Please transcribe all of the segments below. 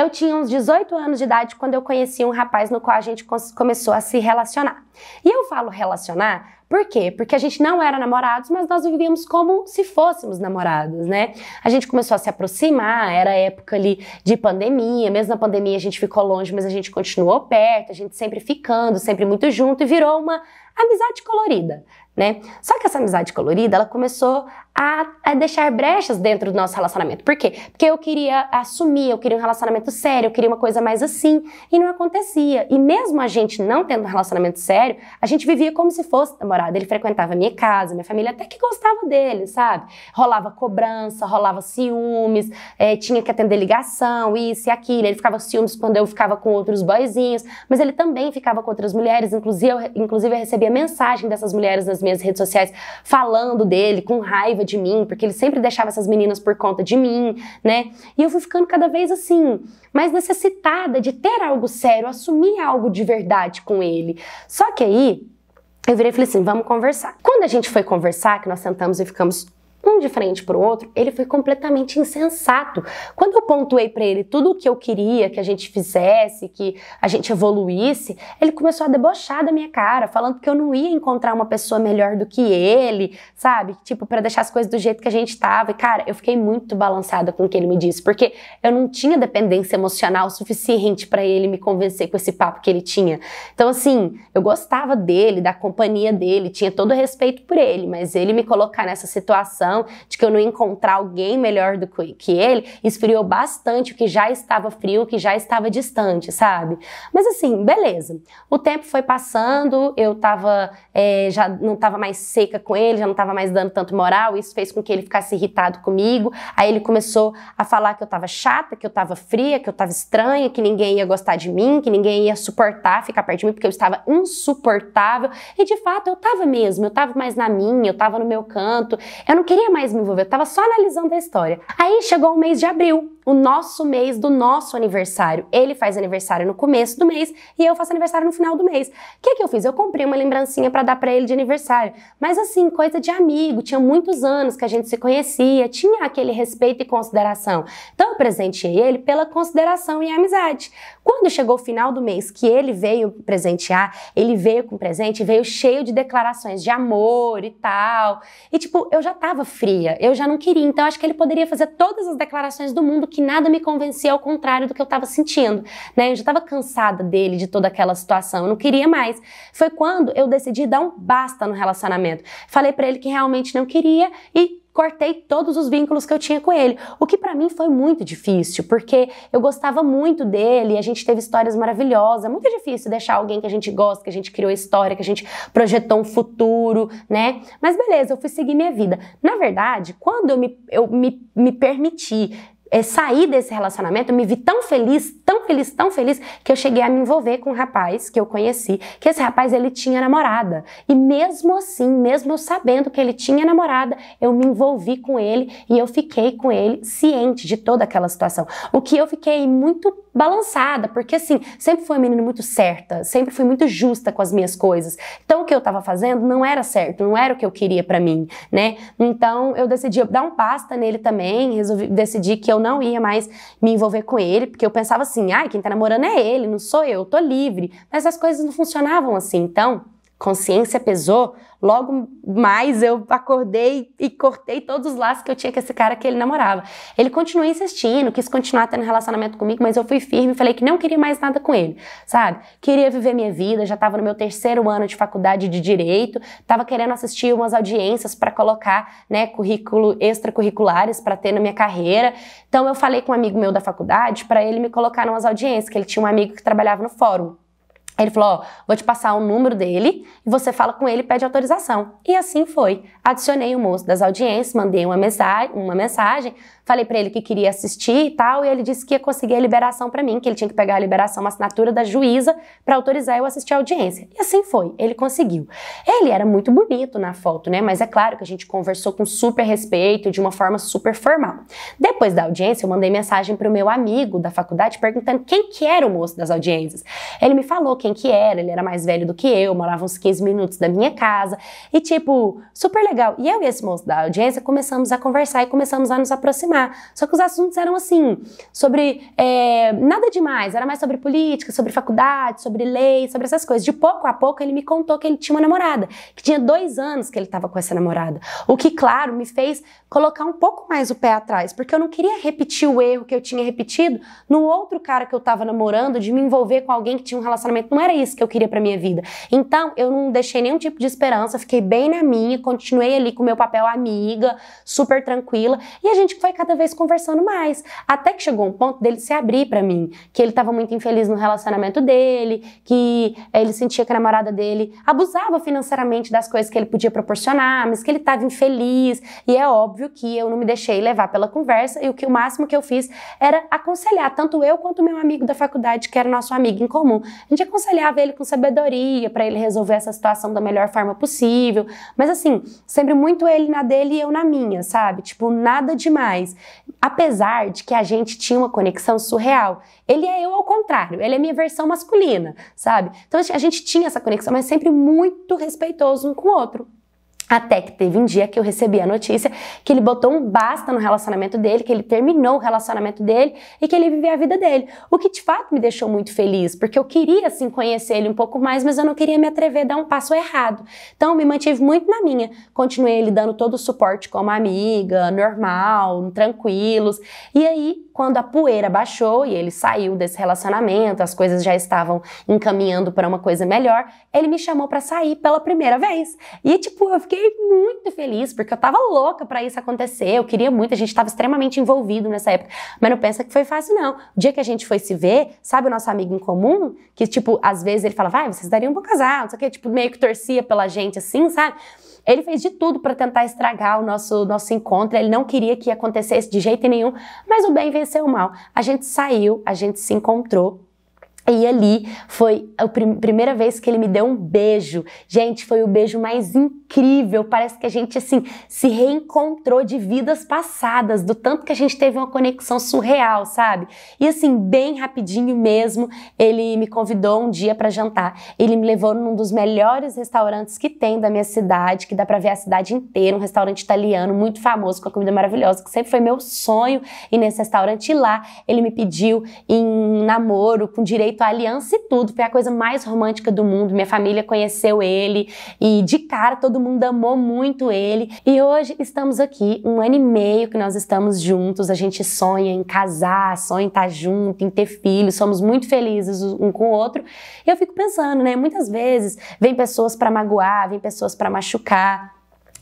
Eu tinha uns 18 anos de idade quando eu conheci um rapaz no qual a gente começou a se relacionar. E eu falo relacionar por quê? Porque a gente não era namorados, mas nós vivíamos como se fôssemos namorados, né? A gente começou a se aproximar, era época ali de pandemia, mesmo na pandemia a gente ficou longe, mas a gente continuou perto, a gente sempre ficando, sempre muito junto e virou uma amizade colorida, né? Só que essa amizade colorida, ela começou a, a, deixar brechas dentro do nosso relacionamento. Por quê? Porque eu queria assumir, eu queria um relacionamento sério, eu queria uma coisa mais assim, e não acontecia. E mesmo a gente não tendo um relacionamento sério, a gente vivia como se fosse namorado namorado, ele frequentava minha casa, minha família até que gostava dele, sabe? Rolava cobrança, rolava ciúmes, é, tinha que atender ligação, isso e aquilo. Ele ficava ciúmes quando eu ficava com outros boyzinhos, mas ele também ficava com outras mulheres, inclusive eu, inclusive eu recebia mensagem dessas mulheres nas minhas redes sociais falando dele, com raiva de mim, porque ele sempre deixava essas meninas por conta de mim, né? E eu fui ficando cada vez assim, mais necessitada de ter algo sério, assumir algo de verdade com ele. Só que aí, eu virei e falei assim: vamos conversar. Quando a gente foi conversar, que nós sentamos e ficamos um de frente para o outro, ele foi completamente insensato. Quando eu pontuei para ele tudo o que eu queria que a gente fizesse, que a gente evoluísse, ele começou a debochar da minha cara, falando que eu não ia encontrar uma pessoa melhor do que ele, sabe? Tipo, para deixar as coisas do jeito que a gente estava. E cara, eu fiquei muito balançada com o que ele me disse, porque eu não tinha dependência emocional suficiente para ele me convencer com esse papo que ele tinha. Então, assim, eu gostava dele, da companhia dele, tinha todo o respeito por ele, mas ele me colocar nessa situação de que eu não encontrar alguém melhor do que ele, esfriou bastante o que já estava frio, o que já estava distante, sabe? Mas assim, beleza. O tempo foi passando, eu tava, é, já não estava mais seca com ele, já não estava mais dando tanto moral, isso fez com que ele ficasse irritado comigo. Aí ele começou a falar que eu estava chata, que eu estava fria, que eu estava estranha, que ninguém ia gostar de mim, que ninguém ia suportar ficar perto de mim, porque eu estava insuportável. E de fato, eu estava mesmo, eu estava mais na minha, eu estava no meu canto. Eu não queria queria mais me envolver, eu tava só analisando a história. Aí chegou o mês de abril, o nosso mês do nosso aniversário. Ele faz aniversário no começo do mês e eu faço aniversário no final do mês. O que, é que eu fiz? Eu comprei uma lembrancinha para dar para ele de aniversário. Mas assim, coisa de amigo, tinha muitos anos que a gente se conhecia, tinha aquele respeito e consideração. Então eu presenteei ele pela consideração e amizade. Quando chegou o final do mês que ele veio presentear, ele veio com presente, veio cheio de declarações de amor e tal. E tipo, eu já tava fria, eu já não queria. Então acho que ele poderia fazer todas as declarações do mundo que que nada me convencia ao contrário do que eu estava sentindo, né? Eu já estava cansada dele, de toda aquela situação, eu não queria mais. Foi quando eu decidi dar um basta no relacionamento. Falei para ele que realmente não queria e cortei todos os vínculos que eu tinha com ele. O que para mim foi muito difícil, porque eu gostava muito dele, a gente teve histórias maravilhosas. É muito difícil deixar alguém que a gente gosta, que a gente criou história, que a gente projetou um futuro, né? Mas beleza, eu fui seguir minha vida. Na verdade, quando eu me, eu me, me permiti é, saí desse relacionamento, me vi tão feliz, tão feliz, tão feliz, que eu cheguei a me envolver com um rapaz que eu conheci, que esse rapaz ele tinha namorada. E mesmo assim, mesmo eu sabendo que ele tinha namorada, eu me envolvi com ele e eu fiquei com ele ciente de toda aquela situação. O que eu fiquei muito balançada, porque assim, sempre fui uma menina muito certa, sempre fui muito justa com as minhas coisas. Então o que eu tava fazendo não era certo, não era o que eu queria para mim, né? Então eu decidi dar um pasta nele também, resolvi decidi que eu eu não ia mais me envolver com ele, porque eu pensava assim, ah, quem tá namorando é ele, não sou eu, eu tô livre. Mas as coisas não funcionavam assim, então consciência pesou, logo mais eu acordei e cortei todos os laços que eu tinha com esse cara que ele namorava. Ele continuou insistindo, quis continuar tendo relacionamento comigo, mas eu fui firme e falei que não queria mais nada com ele, sabe? Queria viver minha vida, já estava no meu terceiro ano de faculdade de direito, estava querendo assistir umas audiências para colocar, né, currículo extracurriculares para ter na minha carreira. Então eu falei com um amigo meu da faculdade para ele me colocar em umas audiências, que ele tinha um amigo que trabalhava no fórum. Ele falou: Ó, vou te passar o número dele, e você fala com ele e pede autorização. E assim foi. Adicionei o moço das audiências, mandei uma mensagem, uma mensagem falei para ele que queria assistir e tal, e ele disse que ia conseguir a liberação para mim, que ele tinha que pegar a liberação, uma assinatura da juíza, para autorizar eu assistir a audiência. E assim foi, ele conseguiu. Ele era muito bonito na foto, né? Mas é claro que a gente conversou com super respeito, de uma forma super formal. Depois da audiência, eu mandei mensagem para o meu amigo da faculdade perguntando quem que era o moço das audiências. Ele me falou que quem que era, ele era mais velho do que eu, morava uns 15 minutos da minha casa. E tipo, super legal. E eu e esse moço da audiência começamos a conversar e começamos a nos aproximar. Só que os assuntos eram assim, sobre é, nada demais, era mais sobre política, sobre faculdade, sobre lei, sobre essas coisas. De pouco a pouco ele me contou que ele tinha uma namorada, que tinha dois anos que ele estava com essa namorada. O que, claro, me fez colocar um pouco mais o pé atrás, porque eu não queria repetir o erro que eu tinha repetido no outro cara que eu estava namorando de me envolver com alguém que tinha um relacionamento não era isso que eu queria para minha vida. Então, eu não deixei nenhum tipo de esperança, fiquei bem na minha, continuei ali com o meu papel amiga, super tranquila, e a gente foi cada vez conversando mais, até que chegou um ponto dele se abrir para mim, que ele estava muito infeliz no relacionamento dele, que ele sentia que a namorada dele abusava financeiramente das coisas que ele podia proporcionar, mas que ele estava infeliz, e é óbvio que eu não me deixei levar pela conversa, e o que o máximo que eu fiz era aconselhar tanto eu quanto meu amigo da faculdade, que era nosso amigo em comum. A gente aconselhou aconselhava ele com sabedoria para ele resolver essa situação da melhor forma possível. Mas assim, sempre muito ele na dele e eu na minha, sabe? Tipo, nada demais. Apesar de que a gente tinha uma conexão surreal. Ele é eu ao contrário, ele é minha versão masculina, sabe? Então a gente tinha essa conexão, mas sempre muito respeitoso um com o outro. Até que teve um dia que eu recebi a notícia que ele botou um basta no relacionamento dele, que ele terminou o relacionamento dele e que ele vivia a vida dele. O que de fato me deixou muito feliz, porque eu queria assim conhecer ele um pouco mais, mas eu não queria me atrever a dar um passo errado. Então me mantive muito na minha. Continuei lhe dando todo o suporte como amiga, normal, tranquilos. E aí, quando a poeira baixou e ele saiu desse relacionamento, as coisas já estavam encaminhando para uma coisa melhor, ele me chamou para sair pela primeira vez. E tipo, eu fiquei fiquei muito feliz, porque eu tava louca para isso acontecer, eu queria muito, a gente tava extremamente envolvido nessa época. Mas não pensa que foi fácil, não. O dia que a gente foi se ver, sabe o nosso amigo em comum? Que, tipo, às vezes ele fala, vai, vocês dariam um bom casal, não sei o que, tipo, meio que torcia pela gente, assim, sabe? Ele fez de tudo para tentar estragar o nosso, nosso encontro, ele não queria que acontecesse de jeito nenhum, mas o bem venceu o mal. A gente saiu, a gente se encontrou, e ali foi a primeira vez que ele me deu um beijo. Gente, foi o beijo mais incrível. Parece que a gente assim se reencontrou de vidas passadas, do tanto que a gente teve uma conexão surreal, sabe? E assim, bem rapidinho mesmo, ele me convidou um dia para jantar. Ele me levou num dos melhores restaurantes que tem da minha cidade, que dá para ver a cidade inteira, um restaurante italiano muito famoso com a comida maravilhosa, que sempre foi meu sonho ir nesse restaurante e lá. Ele me pediu em namoro com direito feito aliança e tudo. Foi a coisa mais romântica do mundo. Minha família conheceu ele e de cara todo mundo amou muito ele. E hoje estamos aqui, um ano e meio que nós estamos juntos. A gente sonha em casar, sonha em estar junto, em ter filhos. Somos muito felizes um com o outro. E eu fico pensando, né? Muitas vezes vem pessoas para magoar, vem pessoas para machucar.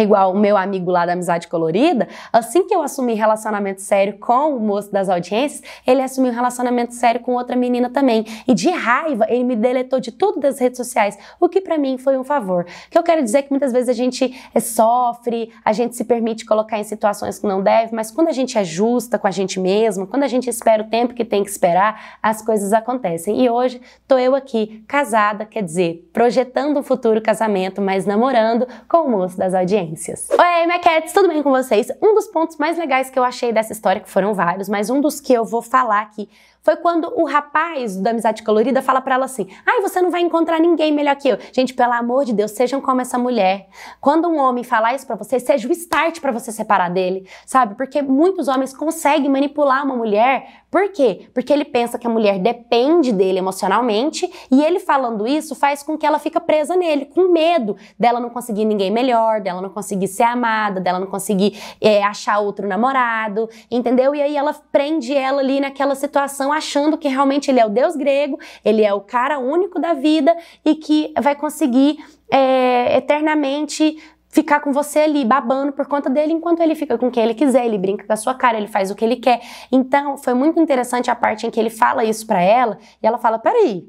Tá igual o meu amigo lá da Amizade Colorida, assim que eu assumi relacionamento sério com o moço das audiências, ele assumiu um relacionamento sério com outra menina também. E de raiva, ele me deletou de tudo das redes sociais, o que para mim foi um favor. O que eu quero dizer é que muitas vezes a gente eh, sofre, a gente se permite colocar em situações que não deve, mas quando a gente é justa com a gente mesma, quando a gente espera o tempo que tem que esperar, as coisas acontecem. E hoje tô eu aqui, casada, quer dizer, projetando um futuro casamento, mas namorando com o moço das audiências. Oi, maquetes, tudo bem com vocês? Um dos pontos mais legais que eu achei dessa história, que foram vários, mas um dos que eu vou falar aqui foi quando o rapaz da Amizade Colorida fala para ela assim: ai, você não vai encontrar ninguém melhor que eu. Gente, pelo amor de Deus, sejam como essa mulher. Quando um homem falar isso para você, seja o start para você separar dele, sabe? Porque muitos homens conseguem manipular uma mulher. Por quê? Porque ele pensa que a mulher depende dele emocionalmente e ele falando isso faz com que ela fica presa nele, com medo dela não conseguir ninguém melhor, dela não conseguir ser amada, dela não conseguir é, achar outro namorado, entendeu? E aí ela prende ela ali naquela situação estão achando que realmente ele é o Deus grego, ele é o cara único da vida e que vai conseguir é, eternamente ficar com você ali babando por conta dele enquanto ele fica com quem ele quiser, ele brinca com a sua cara, ele faz o que ele quer. Então, foi muito interessante a parte em que ele fala isso para ela e ela fala: "Peraí,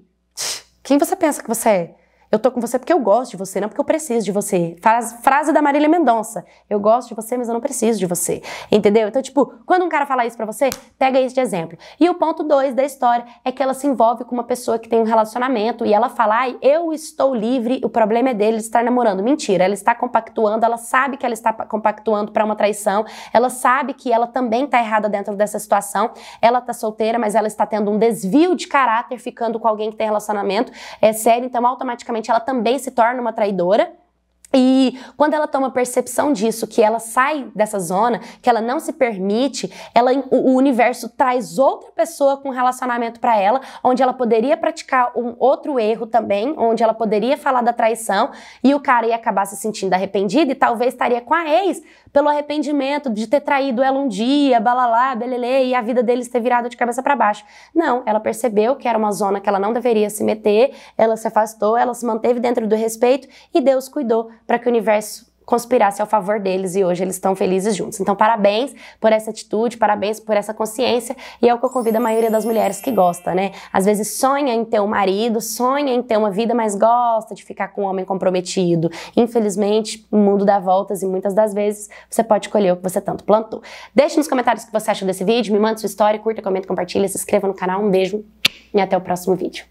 quem você pensa que você é? Eu tô com você porque eu gosto de você, não porque eu preciso de você. Faz, frase da Marília Mendonça. Eu gosto de você, mas eu não preciso de você. Entendeu? Então, tipo, quando um cara fala isso pra você, pega esse de exemplo. E o ponto 2 da história é que ela se envolve com uma pessoa que tem um relacionamento e ela fala, ai, eu estou livre, o problema é dele estar namorando. Mentira, ela está compactuando, ela sabe que ela está compactuando para uma traição, ela sabe que ela também tá errada dentro dessa situação, ela tá solteira, mas ela está tendo um desvio de caráter ficando com alguém que tem relacionamento, é sério, então automaticamente ela também se torna uma traidora e quando ela toma percepção disso, que ela sai dessa zona, que ela não se permite, ela, o, universo traz outra pessoa com relacionamento para ela, onde ela poderia praticar um outro erro também, onde ela poderia falar da traição e o cara ia acabar se sentindo arrependido e talvez estaria com a ex pelo arrependimento de ter traído ela um dia, balalá, belelê, e a vida deles ter virado de cabeça para baixo. Não, ela percebeu que era uma zona que ela não deveria se meter, ela se afastou, ela se manteve dentro do respeito e Deus cuidou para que o universo conspirasse ao favor deles e hoje eles estão felizes juntos. Então, parabéns por essa atitude, parabéns por essa consciência e é o que eu convido a maioria das mulheres que gosta, né? Às vezes sonha em ter um marido, sonha em ter uma vida, mas gosta de ficar com um homem comprometido. Infelizmente, o mundo dá voltas e muitas das vezes você pode colher o que você tanto plantou. Deixe nos comentários o que você achou desse vídeo, me manda sua história, curta, comenta, compartilha, se inscreva no canal. Um beijo e até o próximo vídeo.